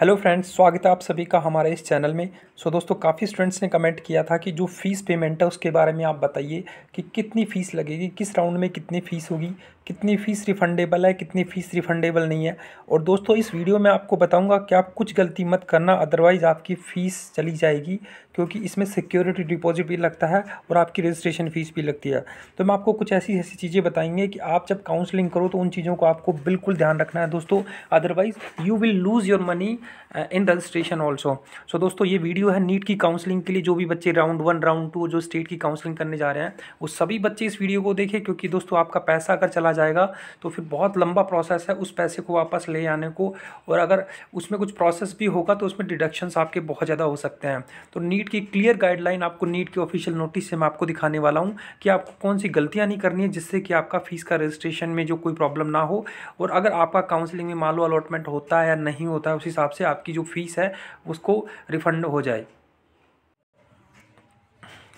hello friends स्वागत है आप सभी का हमारे इस चैनल में सो so, दोस्तों काफ़ी स्टूडेंट्स ने कमेंट किया था कि जो फ़ीस पेमेंट है उसके बारे में आप बताइए कि कितनी फ़ीस लगेगी किस राउंड में कितनी फ़ीस होगी कितनी फ़ीस रिफंडेबल है कितनी फ़ीस रिफंडेबल नहीं है और दोस्तों इस वीडियो में आपको बताऊंगा कि आप कुछ गलती मत करना अदरवाइज़ आपकी फ़ीस चली जाएगी क्योंकि इसमें सिक्योरिटी डिपॉजिट भी लगता है और आपकी रजिस्ट्रेशन फ़ीस भी लगती है तो मैं आपको कुछ ऐसी ऐसी चीज़ें बताएंगे कि आप जब काउंसलिंग करो तो उन चीज़ों को आपको बिल्कुल ध्यान रखना है दोस्तों otherwise you will lose your money in registration also so दोस्तों ये वीडियो है नीट की काउंसलिंग के लिए जो भी बच्चे राउंड वन राउंड टू जो स्टेट की काउंसलिंग करने जा रहे हैं वो सभी बच्चे इस वीडियो को देखें क्योंकि दोस्तों आपका पैसा अगर चला जाएगा तो फिर बहुत लंबा प्रोसेस है उस पैसे को वापस ले आने को और अगर उसमें कुछ प्रोसेस भी होगा तो उसमें डिडक्शंस आपके बहुत ज़्यादा हो सकते हैं तो नीट की क्लियर गाइडलाइन आपको नीट के ऑफिशियल नोटिस से मैं आपको दिखाने वाला हूँ कि आपको कौन सी गलतियाँ नहीं करनी है जिससे कि आपका फ़ीस का रजिस्ट्रेशन में जो कोई प्रॉब्लम ना हो और अगर आपका काउंसिलिंग में मान अलॉटमेंट होता है या नहीं होता है उस हिसाब से आपकी जो फ़ीस है उसको रिफंड हो जाए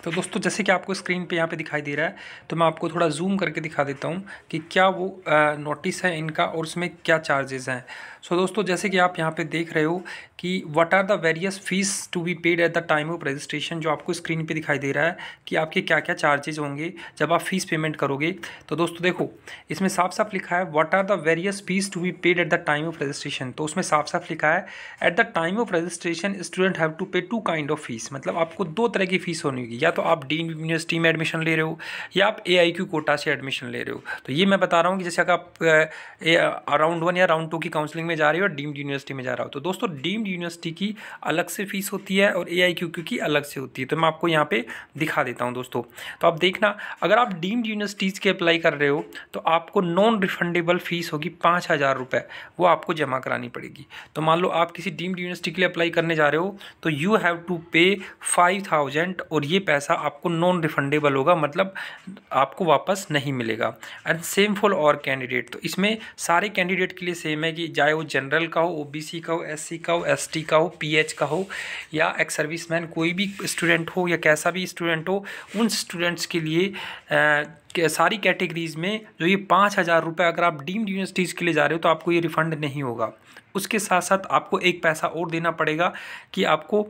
तो दोस्तों जैसे कि आपको स्क्रीन पे यहाँ पे दिखाई दे रहा है तो मैं आपको थोड़ा जूम करके दिखा देता हूँ कि क्या वो नोटिस है इनका और उसमें क्या चार्जेस हैं सो so, दोस्तों जैसे कि आप यहाँ पे देख रहे हो कि what are the various fees to be paid at the time of registration जो आपको स्क्रीन पे दिखाई दे रहा है कि आपके क्या क्या चार्जेज होंगे जब आप फीस पेमेंट करोगे तो दोस्तों देखो इसमें साफ साफ लिखा है what are the various fees to be paid at the time of registration तो उसमें साफ साफ लिखा है at the time of registration student have to pay two kind of fees मतलब आपको दो तरह की फीस होनी होगी या तो आप डीन यूनिवर्सिटी में एडमिशन ले रहे हो या आप ए कोटा से एडमिशन ले रहे हो तो ये मैं बता रहा हूँ कि जैसे अगर आप राउंड वन या राउंड टू की काउंसिलिंग में जा रहे हो डीम्ड यूनिवर्सिटी में जा रहा हो तो दोस्तों डीम्ड यूनिवर्सिटी की अलग से फीस होती है और ए आई क्यू क्यू की अलग से होती है तो मैं आपको यहाँ पे दिखा देता हूँ दोस्तों तो आप देखना अगर आप डीम्ड यूनिवर्सिटीज़ के अप्लाई कर रहे हो तो आपको नॉन रिफंडेबल फ़ीस होगी पाँच हज़ार रुपये वो आपको जमा करानी पड़ेगी तो मान लो आप किसी डीम्ड यूनिवर्सिटी के लिए अप्लाई करने जा रहे हो तो you have to pay five thousand और ये पैसा आपको नॉन रिफंडेबल होगा मतलब आपको वापस नहीं मिलेगा एंड सेम फॉर और कैंडिडेट तो इसमें सारे कैंडिडेट के लिए सेम है कि चाहे वो जनरल का हो ओबीसी का हो एससी का हो एसटी का हो पीएच का हो या एक्स सर्विस मैन कोई भी स्टूडेंट हो या कैसा भी स्टूडेंट हो उन स्टूडेंट्स के लिए आ, के सारी कैटेगरीज़ में जो ये पाँच हज़ार रुपये अगर आप डीम्ड यूनिवर्सिटीज़ के लिए जा रहे हो तो आपको ये रिफ़ंड नहीं होगा उसके साथ साथ आपको एक पैसा और देना पड़ेगा कि आपको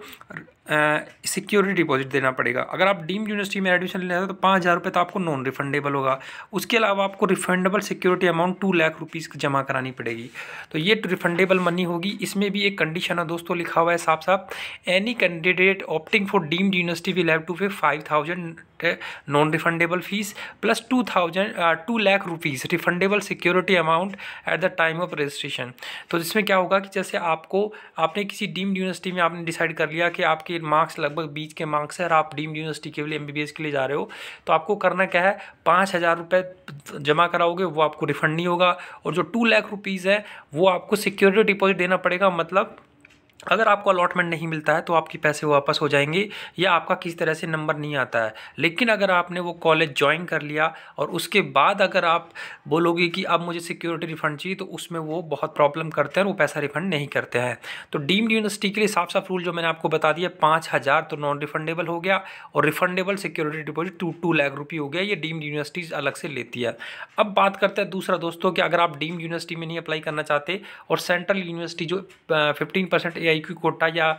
सिक्योरिटी डिपॉजिट देना पड़ेगा अगर आप डीम्ड यूनिवर्सिटी में एडमिशन लेना है तो पाँच हज़ार रुपये तो आपको नॉन रिफंडेबल होगा उसके अलावा आपको refundable security amount two lakh rupees जमा करानी पड़ेगी तो ये तो रिफंडेबल मनी होगी इसमें भी एक कंडीशन है दोस्तों लिखा हुआ है साफ साफ any candidate opting for deemed university will have to pay five thousand non refundable fees plus two thousand two lakh rupees refundable security amount at the time of registration तो जिसमें क्या होगा कि जैसे आपको आपने किसी डीम्ड यूनिवर्सिटी में आपने डिसाइड कर लिया कि आपके मार्क्स लगभग बीच के मार्क्स है और आप डीम्ड यूनिवर्सिटी के लिए एम के लिए जा रहे हो तो आपको करना क्या है पाँच हज़ार रुपये जमा कराओगे वो आपको रिफंड नहीं होगा और जो टू लाख रुपीज़ है वो आपको सिक्योरिटी डिपॉजिट देना पड़ेगा मतलब अगर आपको अलॉटमेंट नहीं मिलता है तो आपके पैसे वापस हो जाएंगे या आपका किसी तरह से नंबर नहीं आता है लेकिन अगर आपने वो कॉलेज ज्वाइन कर लिया और उसके बाद अगर आप बोलोगे कि अब मुझे सिक्योरिटी रिफंड चाहिए तो उसमें वो बहुत प्रॉब्लम करते हैं और वो पैसा रिफंड नहीं करते हैं तो डीम्ड यूनिवर्सिटी के लिए साफ साफ रूल जो मैंने आपको बता दिया पाँच हज़ार तो नॉन रिफंडेबल हो गया और refundable security deposit two two lakh रुपये हो गया ये डीम्ड यूनिवर्सिटीज़ अलग से लेती है अब बात करते हैं दूसरा दोस्तों कि अगर आप डीम्ड यूनिवर्सिटी में नहीं अप्लाई करना चाहते और सेंट्रल यूनिवर्सिटी जो फिफ्टीन परसेंट क्यू कोटा या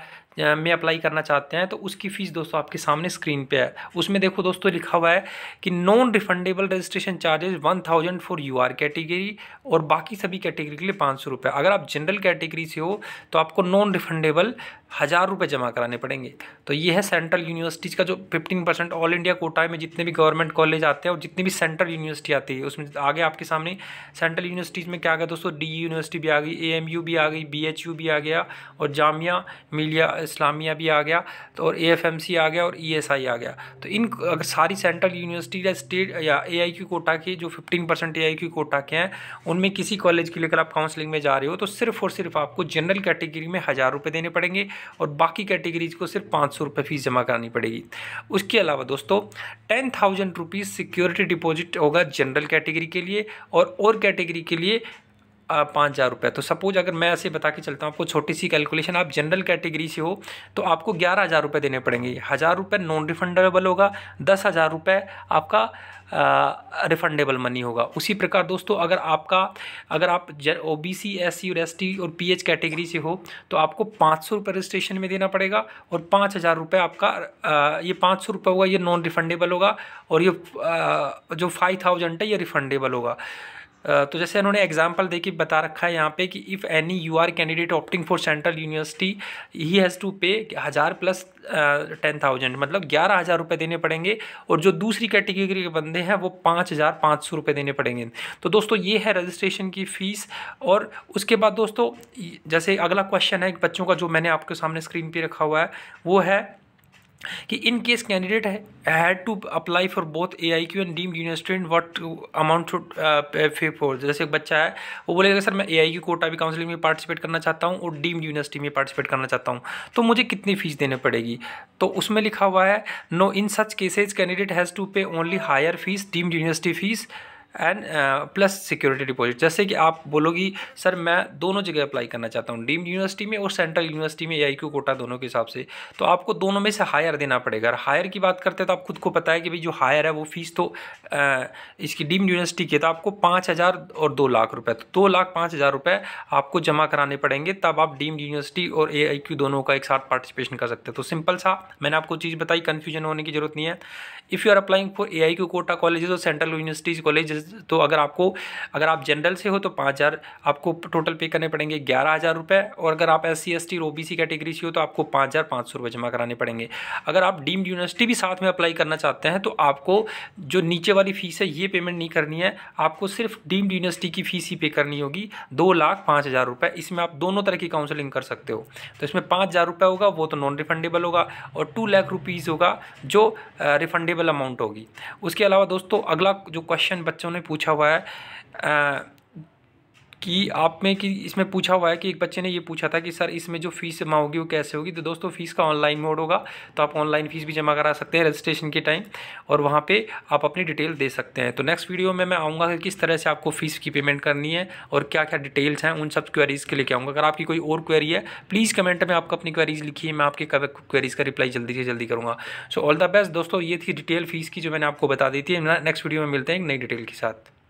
में अप्लाई करना चाहते हैं तो उसकी फ़ीस दोस्तों आपके सामने स्क्रीन पे है उसमें देखो दोस्तों लिखा हुआ है कि non refundable registration charges one thousand for U R category और बाकी सभी कैटेगरी के लिए पाँच सौ रुपये अगर आप जनरल कैटेगरी से हो तो आपको नॉन रिफंडेबल हज़ार रुपये जमा कराने पड़ेंगे तो ये है सेंट्रल यूनिवर्सिटीज़ का जो fifteen percent all India quota में जितने भी गवर्नमेंट कॉलेज आते हैं और जितनी भी सेंट्रल यूनिवर्सिटी आती है उसमें आगे आपके सामने सेंट्रल यूनिवर्सिटीज़ में क्या आ गया दोस्तों डी यूनिवर्सिटी भी आ गई ए भी आ गई बी भी आ गया और जामिया मिलिया इस्लामिया भी आ गया तो और ए आ गया और ई e आ गया तो इन अगर सारी सेंट्रल यूनिवर्सिटी या स्टेट या ए कोटा के जो फिफ्टीन परसेंट ए कोटा के हैं उनमें किसी कॉलेज के लिए अगर आप काउंसलिंग में जा रहे हो तो सिर्फ और सिर्फ आपको जनरल कैटेगरी में हज़ार रुपये देने पड़ेंगे और बाकी कैटेगरीज को सिर्फ पाँच सौ रुपये फ़ीस जमा करानी पड़ेगी उसके अलावा दोस्तों ten thousand rupees security deposit होगा जनरल कैटेगरी के लिए और और कैटेगरी के लिए पाँच हज़ार रुपये तो सपोज़ अगर मैं ऐसे बता के चलता हूँ आपको छोटी सी कैलकुलेशन आप जनरल कैटेगरी से हो तो आपको ग्यारह हज़ार रुपये देने पड़ेंगे हज़ार रुपये नॉन रिफंडेबल होगा दस हज़ार रुपये आपका रिफंडेबल मनी होगा उसी प्रकार दोस्तों अगर आपका अगर आप O B C S C और एस टी और पी एच कैटेगरी से हो तो आपको पाँच सौ रुपये रजिस्ट्रेशन में देना पड़ेगा और पाँच हज़ार रुपये आपका आ, ये पाँच सौ रुपये होगा ये नॉन रिफंडेबल होगा और ये आ, जो फाइव थाउजेंड है ये रिफंडेबल होगा तो जैसे उन्होंने एग्जाम्पल दे के बता रखा है यहाँ पे कि if any U R candidate opting for central university he has to pay हज़ार प्लस टेन थाउजेंड मतलब ग्यारह हज़ार रुपये देने पड़ेंगे और जो दूसरी कैटेगरी के बंदे हैं वो पाँच हज़ार पाँच सौ रुपये देने पड़ेंगे तो दोस्तों ये है रजिस्ट्रेशन की फ़ीस और उसके बाद दोस्तों जैसे अगला क्वेश्चन है बच्चों का जो मैंने आपके सामने स्क्रीन पर रखा हुआ है वो है कि in case candidate had to apply for both A I Q and deemed university and what amount should pay for जैसे एक बच्चा है वो बोलेगा सर मैं ए आई क्यू कोटा भी काउंसिलिंग में पार्टिसिपेट करना चाहता हूँ और डीम्ड यूनिवर्सिटी में पार्टिसिपेट करना चाहता हूँ तो मुझे कितनी फ़ीस देने पड़ेगी तो उसमें लिखा हुआ है no in such cases candidate has to pay only higher fees deemed university fees and plus security deposit जैसे कि आप बोलोगी सर मैं दोनों जगह अप्लाई करना चाहता हूँ डीम्ड यूनिवर्सिटी में और सेंट्रल यूनिवर्सिटी में ए कोटा दोनों के हिसाब से तो आपको दोनों में से हायर देना पड़ेगा अगर हायर की बात करते हैं तो आप खुद को पता है कि भाई जो हायर है वो फीस तो आ, uh, इसकी डीम्ड यूनिवर्सिटी की है तो आपको पाँच हज़ार और दो लाख रुपये तो दो लाख पाँच हज़ार रुपये आपको जमा कराने पड़ेंगे तब आप डीम्ड यूनिवर्सिटी और ए दोनों का एक साथ पार्टिसिपेशन कर सकते हैं तो सिंपल सा मैंने आपको चीज़ बताई कन्फ्यूजन होने की जरूरत नहीं है if you are applying for a quota college और सेंट्रल यूनिवर्सिटीज़ कॉलेज बेसिस तो अगर आपको अगर आप जनरल से हो तो पाँच हज़ार आपको टोटल पे करने पड़ेंगे ग्यारह हज़ार रुपये और अगर आप एस सी एस टी और ओ बी सी कैटेगरी से हो तो आपको पाँच हज़ार पाँच सौ रुपये जमा कराने पड़ेंगे अगर आप डीम्ड यूनिवर्सिटी भी साथ में अप्लाई करना चाहते हैं तो आपको जो नीचे वाली फ़ीस है ये पेमेंट नहीं करनी है आपको सिर्फ डीम्ड यूनिवर्सिटी की फ़ीस ही पे करनी होगी दो लाख पाँच हज़ार रुपये इसमें आप दोनों तरह की काउंसलिंग कर सकते हो तो इसमें पाँच हज़ार रुपये होगा वो तो नॉन रिफंडेबल होगा और टू लाख रुपीज़ होगा जो रिफंडेबल अमाउंट होगी उसके अलावा दोस्तों अगला जो क्वेश्चन बच्चों उन्होंने पूछा हुआ है कि आप में कि इसमें पूछा हुआ है कि एक बच्चे ने ये पूछा था कि सर इसमें जो फीस जमा होगी वो कैसे होगी तो दोस्तों फीस का ऑनलाइन मोड होगा तो आप ऑनलाइन फीस भी जमा करा सकते हैं रजिस्ट्रेशन के टाइम और वहाँ पर आप अपनी डिटेल दे सकते हैं तो नेक्स्ट वीडियो में मैं आऊँगा कि किस तरह से आपको फीस की पेमेंट करनी है और क्या क्या डिटेल्स हैं उन सब क्वेरीज़ के लेके आऊँगा अगर आपकी कोई और क्वेरी है प्लीज़ कमेंट में आपको अपनी क्वेरीज़ लिखिए मैं आपकी क्वेरीज़ का रिप्लाई जल्दी से जल्दी करूँगा सो ऑल द बेस्ट दोस्तों ये थी डिटेल फीस की जो मैंने आपको बता दी थी नेक्स्ट वीडियो में मिलते हैं एक नई डिटेल के साथ